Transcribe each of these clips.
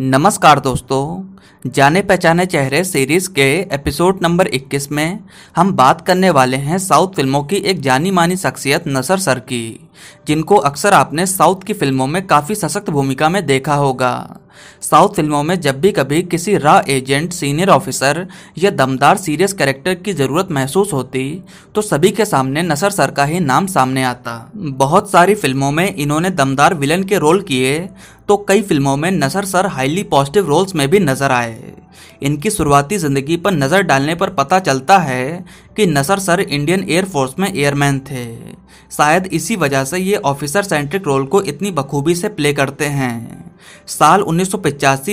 नमस्कार दोस्तों जाने पहचाने चेहरे सीरीज़ के एपिसोड नंबर 21 में हम बात करने वाले हैं साउथ फिल्मों की एक जानी मानी शख्सियत नसर सर की जिनको अक्सर आपने साउथ की फिल्मों में काफ़ी सशक्त भूमिका में देखा होगा साउथ फिल्मों में जब भी कभी किसी रॉ एजेंट सीनियर ऑफिसर या दमदार सीरियस कैरेक्टर की ज़रूरत महसूस होती तो सभी के सामने नसर सर का ही नाम सामने आता बहुत सारी फिल्मों में इन्होंने दमदार विलन के रोल किए तो कई फिल्मों में Nassar sir highly positive roles में भी नजर आए इनकी शुरुआती ज़िंदगी पर नज़र डालने पर पता चलता है कि नसर सर इंडियन एयरफोर्स में एयरमैन थे शायद इसी वजह से ये ऑफिसर सेंट्रिक रोल को इतनी बखूबी से प्ले करते हैं साल उन्नीस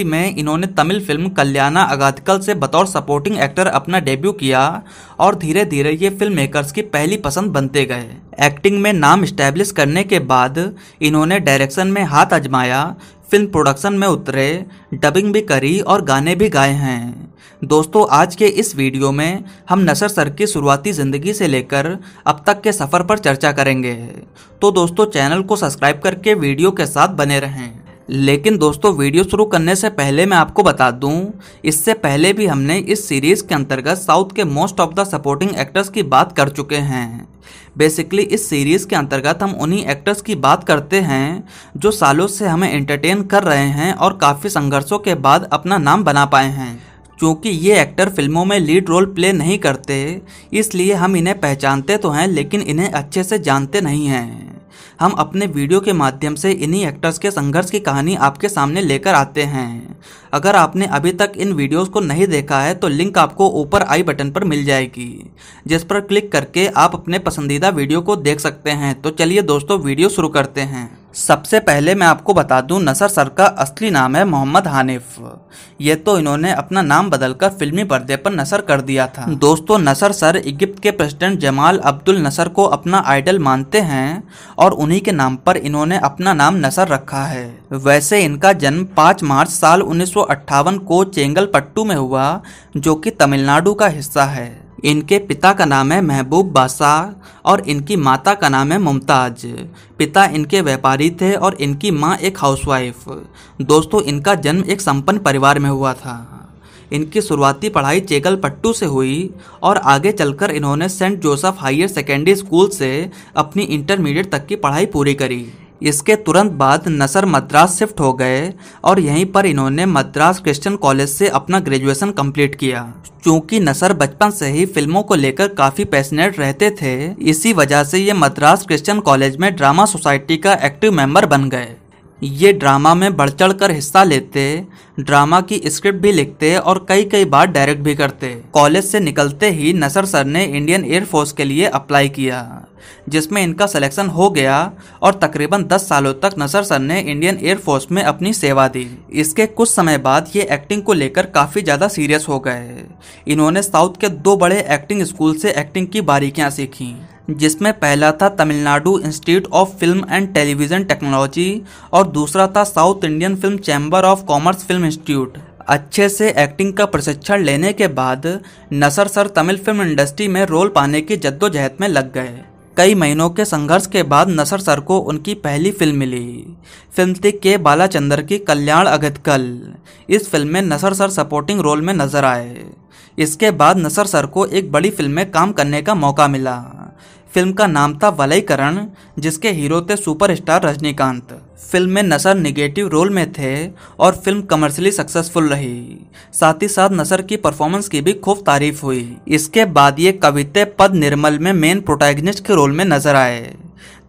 में इन्होंने तमिल फिल्म कल्याणा अगाधिकल से बतौर सपोर्टिंग एक्टर अपना डेब्यू किया और धीरे धीरे ये फिल्म मेकर्स की पहली पसंद बनते गए एक्टिंग में नाम स्टैब्लिश करने के बाद इन्होंने डायरेक्शन में हाथ अजमाया फिल्म प्रोडक्शन में उतरे डबिंग भी करी और गाने भी गाए हैं दोस्तों आज के इस वीडियो में हम नसर सर की शुरुआती ज़िंदगी से लेकर अब तक के सफ़र पर चर्चा करेंगे तो दोस्तों चैनल को सब्सक्राइब करके वीडियो के साथ बने रहें लेकिन दोस्तों वीडियो शुरू करने से पहले मैं आपको बता दूं इससे पहले भी हमने इस सीरीज़ के अंतर्गत साउथ के most of the supporting actors की बात कर चुके हैं बेसिकली इस सीरीज़ के अंतर्गत हम उन्हीं एक्टर्स की बात करते हैं जो सालों से हमें एंटरटेन कर रहे हैं और काफ़ी संघर्षों के बाद अपना नाम बना पाए हैं चूँकि ये एक्टर फिल्मों में लीड रोल प्ले नहीं करते इसलिए हम इन्हें पहचानते तो हैं लेकिन इन्हें अच्छे से जानते नहीं हैं हम अपने वीडियो के माध्यम से इन्हीं एक्टर्स के संघर्ष की कहानी आपके सामने लेकर आते हैं अगर आपने अभी तक इन वीडियोस को नहीं देखा है तो लिंक आपको ऊपर आई बटन पर मिल जाएगी जिस पर क्लिक करके आप अपने पसंदीदा वीडियो को देख सकते हैं तो चलिए दोस्तों वीडियो शुरू करते हैं सबसे पहले मैं आपको बता दूं नसर सर का असली नाम है मोहम्मद हानिफ ये तो इन्होंने अपना नाम बदलकर फिल्मी पर्दे पर नसर कर दिया था दोस्तों नसर सर इगिप्त के प्रेसिडेंट जमाल अब्दुल नसर को अपना आइडल मानते हैं और उन्हीं के नाम पर इन्होंने अपना नाम नसर रखा है वैसे इनका जन्म 5 मार्च साल उन्नीस को चेंगलपट्टू में हुआ जो कि तमिलनाडु का हिस्सा है इनके पिता का नाम है महबूब बासा और इनकी माता का नाम है मुमताज़ पिता इनके व्यापारी थे और इनकी माँ एक हाउसवाइफ दोस्तों इनका जन्म एक संपन्न परिवार में हुआ था इनकी शुरुआती पढ़ाई चेकल पट्टू से हुई और आगे चलकर इन्होंने Saint Joseph higher secondary school से अपनी इंटरमीडिएट तक की पढ़ाई पूरी करी इसके तुरंत बाद नसर मद्रास शिफ्ट हो गए और यहीं पर इन्होंने मद्रास क्रिश्चियन कॉलेज से अपना ग्रेजुएशन कंप्लीट किया चूंकि नसर बचपन से ही फिल्मों को लेकर काफ़ी पैशनेट रहते थे इसी वजह से ये मद्रास क्रिश्चियन कॉलेज में ड्रामा सोसाइटी का एक्टिव मेंबर बन गए ये ड्रामा में बढ़ चढ़ कर हिस्सा लेते ड्रामा की स्क्रिप्ट भी लिखते और कई कई बार डायरेक्ट भी करते कॉलेज से निकलते ही नसर सर ने इंडियन एयरफोर्स के लिए अप्लाई किया जिसमें इनका सिलेक्शन हो गया और तकरीबन 10 सालों तक नसर सर ने इंडियन एयरफोर्स में अपनी सेवा दी इसके कुछ समय बाद ये एक्टिंग को लेकर काफ़ी ज़्यादा सीरियस हो गए इन्होंने साउथ के दो बड़े एक्टिंग स्कूल से एक्टिंग की बारीकियाँ सीखीं जिसमें पहला था Tamil Nadu institute of film and television technology और दूसरा था south Indian film chamber of commerce film institute अच्छे से एक्टिंग का प्रशिक्षण लेने के बाद Nassar sir Tamil film industry में रोल पाने की जद्दोजहद में लग गए कई महीनों के संघर्ष के बाद नसर सर को उनकी पहली फिल्म मिली फिल्म थी के बालाचंदर की कल्याण अगतकल इस फिल्म में नसर सर सपोर्टिंग रोल में नजर आए इसके बाद नसर सर को एक बड़ी फिल्म में काम करने का मौका मिला फिल्म का नाम था वलयकरण जिसके हीरो थे सुपरस्टार रजनीकांत फिल्म में नसर निगेटिव रोल में थे और फिल्म कमर्शियली सक्सेसफुल रही साथ ही साथ नसर की परफॉर्मेंस की भी खूब तारीफ हुई इसके बाद ये कविते पद निर्मल में मेन प्रोटैगनिस्ट के रोल में नजर आए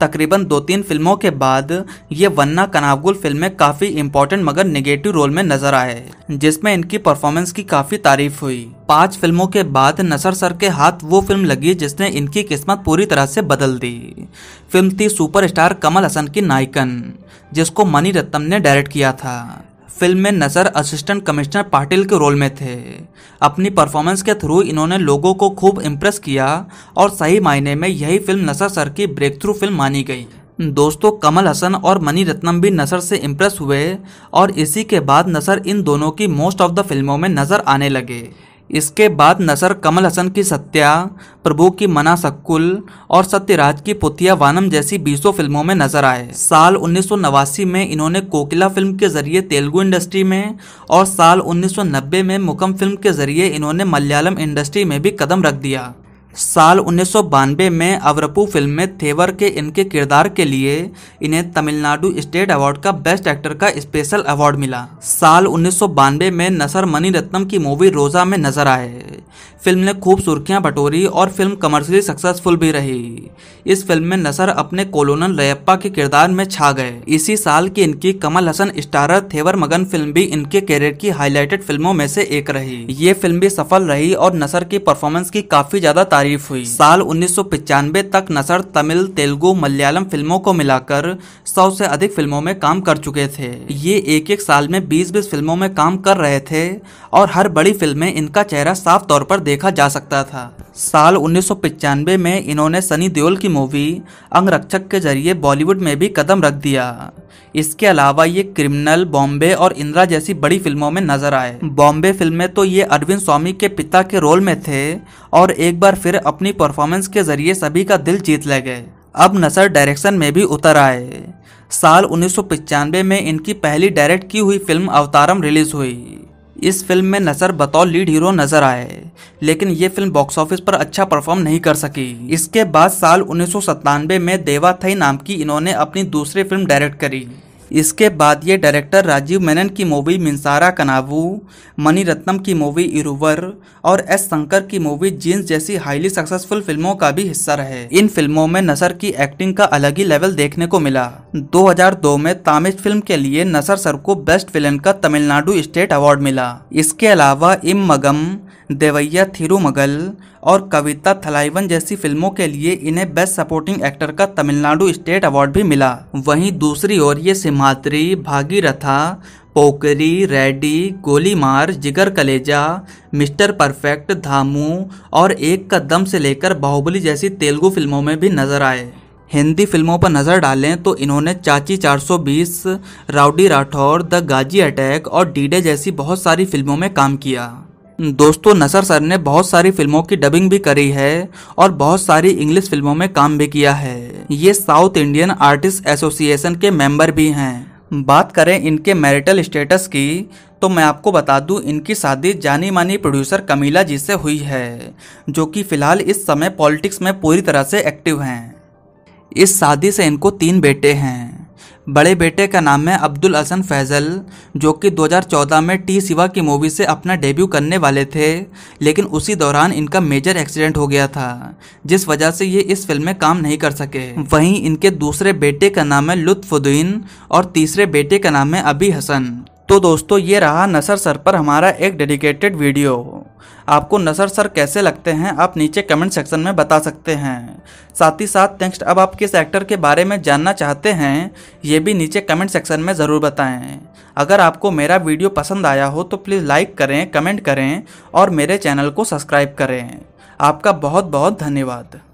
तकरीबन दो तीन फिल्मों के बाद ये वन्ना कनावगुल फिल्म में काफ़ी इम्पोर्टेंट मगर निगेटिव रोल में नजर आए जिसमें इनकी परफॉर्मेंस की काफ़ी तारीफ हुई पांच फिल्मों के बाद नसर सर के हाथ वो फिल्म लगी जिसने इनकी किस्मत पूरी तरह से बदल दी फिल्म थी सुपरस्टार कमल हसन की नायकन जिसको मनी रत्नम ने डायरेक्ट किया था फिल्म में नज़र असिस्टेंट कमिश्नर पाटिल के रोल में थे अपनी परफॉर्मेंस के थ्रू इन्होंने लोगों को खूब इम्प्रेस किया और सही मायने में यही फिल्म नसर सर की ब्रेक थ्रू फिल्म मानी गई दोस्तों कमल हसन और मनी रत्नम भी नसर से इम्प्रेस हुए और इसी के बाद नसर इन दोनों की मोस्ट ऑफ द फिल्मों में नज़र आने लगे इसके बाद नसर कमल हसन की सत्या प्रभु की मना सक्कुल और सत्यराज की पुतिया वानम जैसी बीसों फिल्मों में नजर आए साल उन्नीस में इन्होंने कोकिला फिल्म के जरिए तेलुगु इंडस्ट्री में और साल 1990 में मुकम फिल्म के जरिए इन्होंने मलयालम इंडस्ट्री में भी कदम रख दिया साल उन्नीस में अवरपू फिल्म में थेवर के इनके किरदार के लिए इन्हें तमिलनाडु स्टेट अवार्ड का बेस्ट एक्टर का स्पेशल अवार्ड मिला साल उन्नीस में नसर मनी रत्नम की मूवी रोजा में नजर आए फिल्म ने खूब सुर्खियां बटोरी और फिल्म कमर्शियली सक्सेसफुल भी रही इस फिल्म में नसर अपने कोलोनल रयप्पा के किरदार में छा गए इसी साल की इनकी कमल हसन स्टारर थेवर मगन फिल्म भी इनके कैरियर की हाईलाइटेड फिल्मों में से एक रही ये फिल्म भी सफल रही और नसर की परफॉर्मेंस की काफी ज्यादा तारीफ तारीफ हुई साल उन्नीस तक नसर तमिल तेलुगु मलयालम फिल्मों को मिलाकर सौ से अधिक फिल्मों में काम कर चुके थे ये एक एक साल में बीस बीस फिल्मों में काम कर रहे थे और हर बड़ी फिल्म में इनका चेहरा साफ तौर पर देखा जा सकता था साल उन्नीस में इन्होंने सनी देओल की मूवी अंगरक्षक के जरिए बॉलीवुड में भी कदम रख दिया इसके अलावा ये क्रिमिनल बॉम्बे और इंदिरा जैसी बड़ी फिल्मों में नजर आए बॉम्बे फिल्म में तो ये अरविंद स्वामी के पिता के रोल में थे और एक बार फिर अपनी परफॉर्मेंस के जरिए सभी का दिल जीत ले गए अब नसर डायरेक्शन में भी उतर आए साल उन्नीस में इनकी पहली डायरेक्ट की हुई फिल्म अवतारम रिलीज हुई इस फिल्म में नसर बतौर लीड हीरो नजर आए लेकिन ये फिल्म बॉक्स ऑफिस पर अच्छा परफॉर्म नहीं कर सकी इसके बाद साल उन्नीस में देवा थई नाम की इन्होंने अपनी दूसरी फिल्म डायरेक्ट करी इसके बाद ये डायरेक्टर राजीव मेनन की मूवी मिनसारा कनावू मणिरत्नम की मूवी इरुवर और एस शंकर की मूवी जींस जैसी हाईली सक्सेसफुल फिल्मों का भी हिस्सा रहे इन फिल्मों में नसर की एक्टिंग का अलग ही लेवल देखने को मिला 2002 में तामिल फिल्म के लिए नसर सर को बेस्ट विलन का तमिलनाडु स्टेट अवार्ड मिला इसके अलावा इम मगम देवैया थिरुमगल और कविता थलाइवन जैसी फिल्मों के लिए इन्हें बेस्ट सपोर्टिंग एक्टर का तमिलनाडु स्टेट अवार्ड भी मिला वहीं दूसरी ओर ये सिम्हात्री भागीरथा पोकरी रेडी गोलीमार जिगर कलेजा मिस्टर परफेक्ट धामू और एक कदम से लेकर बाहुबली जैसी तेलुगु फिल्मों में भी नजर आए हिंदी फिल्मों पर नज़र डालें तो इन्होंने Chachi 420, rowdy Rathore the Ghazi attack और डीडे जैसी बहुत सारी फिल्मों में काम किया दोस्तों नसर सर ने बहुत सारी फिल्मों की डबिंग भी करी है और बहुत सारी इंग्लिश फिल्मों में काम भी किया है ये साउथ इंडियन आर्टिस्ट एसोसिएशन के मेंबर भी हैं बात करें इनके मैरिटल स्टेटस की तो मैं आपको बता दूं इनकी शादी जानी मानी प्रोड्यूसर कमीला जी से हुई है जो कि फिलहाल इस समय पॉलिटिक्स में पूरी तरह से एक्टिव हैं इस शादी से इनको तीन बेटे हैं बड़े बेटे का नाम है अब्दुल हसन फैज़ल जो कि 2014 में टी सिवा की मूवी से अपना डेब्यू करने वाले थे लेकिन उसी दौरान इनका मेजर एक्सीडेंट हो गया था जिस वजह से ये इस फिल्म में काम नहीं कर सके वहीं इनके दूसरे बेटे का नाम है लुत्फुद्दीन और तीसरे बेटे का नाम है अबी हसन तो दोस्तों ये रहा नसर सर पर हमारा एक डेडिकेटेड वीडियो आपको नसर सर कैसे लगते हैं आप नीचे कमेंट सेक्शन में बता सकते हैं साथ ही साथ नेक्स्ट अब आप किस एक्टर के बारे में जानना चाहते हैं ये भी नीचे कमेंट सेक्शन में ज़रूर बताएं अगर आपको मेरा वीडियो पसंद आया हो तो प्लीज़ लाइक करें कमेंट करें और मेरे चैनल को सब्सक्राइब करें आपका बहुत बहुत धन्यवाद